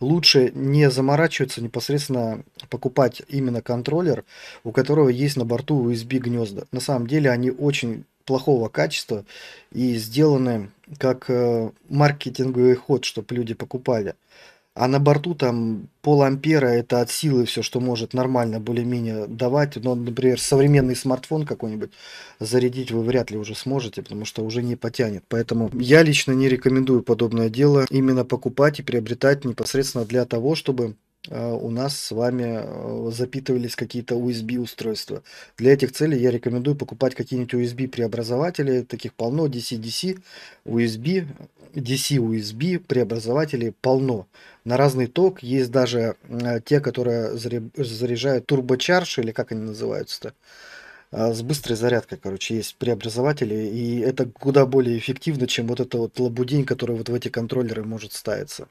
Лучше не заморачиваться непосредственно покупать именно контроллер, у которого есть на борту USB гнезда. На самом деле они очень плохого качества и сделаны как э, маркетинговый ход, чтобы люди покупали. А на борту там пол ампера это от силы все, что может нормально более-менее давать. Но, ну, например, современный смартфон какой-нибудь зарядить вы вряд ли уже сможете, потому что уже не потянет. Поэтому я лично не рекомендую подобное дело именно покупать и приобретать непосредственно для того, чтобы а, у нас с вами э, запитывались какие-то USB устройства. Для этих целей я рекомендую покупать какие-нибудь USB преобразователи, таких полно, DC-DC, USB, DC-USB преобразователей полно. На разный ток есть даже э, те, которые заряжают турбочарж, или как они называются-то, а, с быстрой зарядкой, короче, есть преобразователи, и это куда более эффективно, чем вот эта вот лабудень, которая вот в эти контроллеры может ставиться.